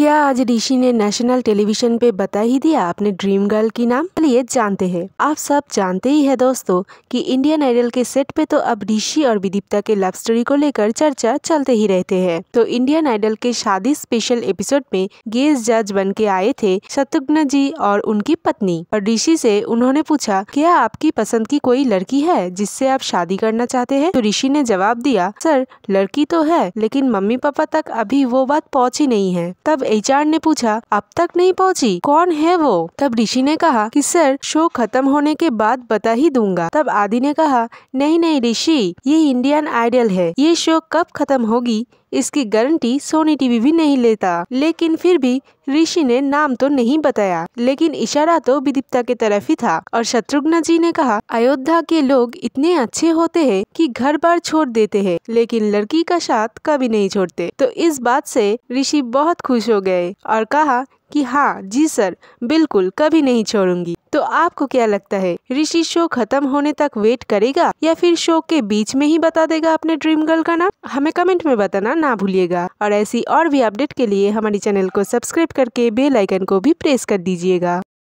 क्या आज ऋषि ने नेशनल टेलीविजन पे बता ही दिया अपने ड्रीम गर्ल की नाम चलिए जानते हैं आप सब जानते ही है दोस्तों कि इंडियन आइडल के सेट पे तो अब ऋषि और विदीप्ता के लव स्टोरी को लेकर चर्चा चलते ही रहते हैं तो इंडियन आइडल के शादी स्पेशल एपिसोड में गेस्ट जज बन के आए थे शत्रुघ्न जी और उनकी पत्नी और ऋषि से उन्होंने पूछा क्या आपकी पसंद की कोई लड़की है जिससे आप शादी करना चाहते है तो ऋषि ने जवाब दिया सर लड़की तो है लेकिन मम्मी पापा तक अभी वो बात पहुँची नहीं है तब एचआर ने पूछा अब तक नहीं पहुंची कौन है वो तब ऋषि ने कहा कि सर शो खत्म होने के बाद बता ही दूंगा तब आदि ने कहा नहीं नहीं ऋषि ये इंडियन आइडल है ये शो कब खत्म होगी इसकी गारंटी सोनी टीवी भी नहीं लेता लेकिन फिर भी ऋषि ने नाम तो नहीं बताया लेकिन इशारा तो विदिप्ता के तरफ ही था और शत्रुघ्न जी ने कहा अयोध्या के लोग इतने अच्छे होते हैं कि घर बार छोड़ देते हैं लेकिन लड़की का साथ कभी नहीं छोड़ते तो इस बात से ऋषि बहुत खुश हो गए और कहा कि हाँ जी सर बिल्कुल कभी नहीं छोड़ूंगी तो आपको क्या लगता है ऋषि शो खत्म होने तक वेट करेगा या फिर शो के बीच में ही बता देगा अपने ड्रीम गर्ल का नाम हमें कमेंट में बताना ना भूलिएगा और ऐसी और भी अपडेट के लिए हमारे चैनल को सब्सक्राइब करके बेलाइकन को भी प्रेस कर दीजिएगा